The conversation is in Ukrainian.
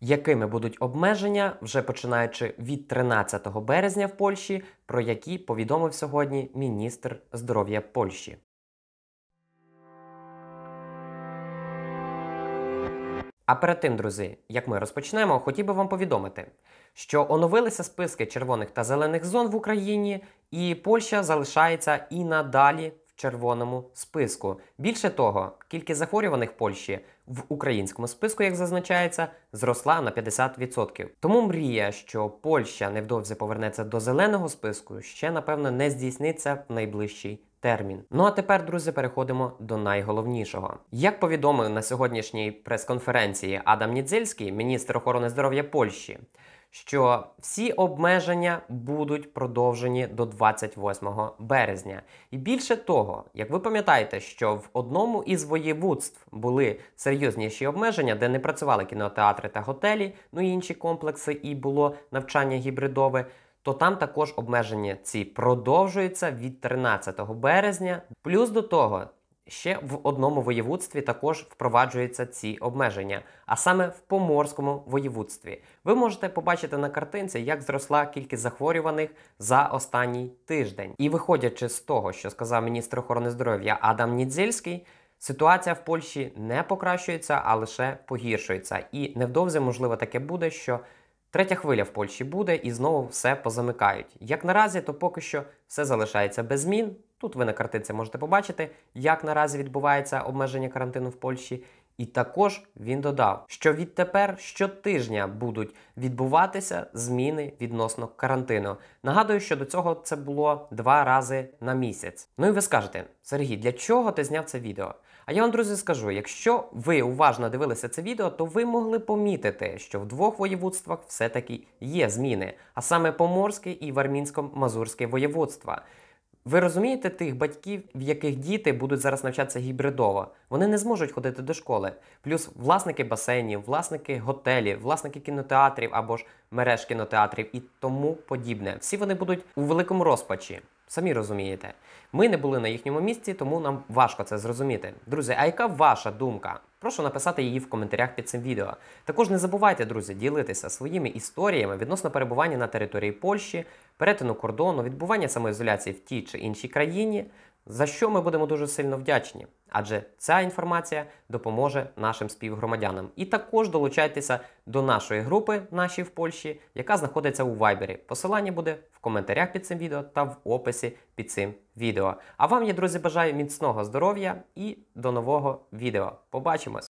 Якими будуть обмеження вже починаючи від 13 березня в Польщі, про які повідомив сьогодні міністр здоров'я Польщі? А перед тим, друзі, як ми розпочнемо, хотів би вам повідомити, що оновилися списки червоних та зелених зон в Україні, і Польща залишається і надалі в червоному списку. Більше того, кількість захворюваних в Польщі в українському списку, як зазначається, зросла на 50%. Тому мрія, що Польща невдовзі повернеться до зеленого списку, ще напевно не здійсниться в найближчий. Термін. Ну а тепер, друзі, переходимо до найголовнішого. Як повідомив на сьогоднішній прес-конференції Адам Нідзельський, міністр охорони здоров'я Польщі, що всі обмеження будуть продовжені до 28 березня. І більше того, як ви пам'ятаєте, що в одному із воєводств були серйозніші обмеження, де не працювали кінотеатри та готелі, ну і інші комплекси, і було навчання гібридове. То там також обмеження ці продовжуються від 13 березня. Плюс до того, Ще в одному воєводстві також впроваджуються ці обмеження, а саме в поморському воєводстві. Ви можете побачити на картинці, як зросла кількість захворюваних за останній тиждень. І виходячи з того, що сказав міністр охорони здоров'я Адам Нідзельський, ситуація в Польщі не покращується, а лише погіршується. І невдовзі можливо таке буде, що третя хвиля в Польщі буде і знову все позамикають. Як наразі, то поки що все залишається без змін. Тут ви на картинці можете побачити, як наразі відбувається обмеження карантину в Польщі. І також він додав, що відтепер щотижня будуть відбуватися зміни відносно карантину. Нагадую, що до цього це було два рази на місяць. Ну і ви скажете, Сергій, для чого ти зняв це відео? А я вам, друзі, скажу: якщо ви уважно дивилися це відео, то ви могли помітити, що в двох воєводствах все-таки є зміни, а саме Поморське і Вармінсько-Мазурське воєводства. Ви розумієте тих батьків, в яких діти будуть зараз навчатися гібридово. Вони не зможуть ходити до школи. Плюс власники басейнів, власники готелів, власники кінотеатрів або ж мереж кінотеатрів і тому подібне. Всі вони будуть у великому розпачі. Самі розумієте, ми не були на їхньому місці, тому нам важко це зрозуміти. Друзі, а яка ваша думка? Прошу написати її в коментарях під цим відео. Також не забувайте, друзі, ділитися своїми історіями відносно перебування на території Польщі, перетину кордону, відбування самоізоляції в тій чи іншій країні за що ми будемо дуже сильно вдячні, адже ця інформація допоможе нашим співгромадянам. І також долучайтеся до нашої групи, наші в Польщі, яка знаходиться у Вайбері. Посилання буде в коментарях під цим відео та в описі під цим відео. А вам я, друзі, бажаю міцного здоров'я і до нового відео. Побачимось!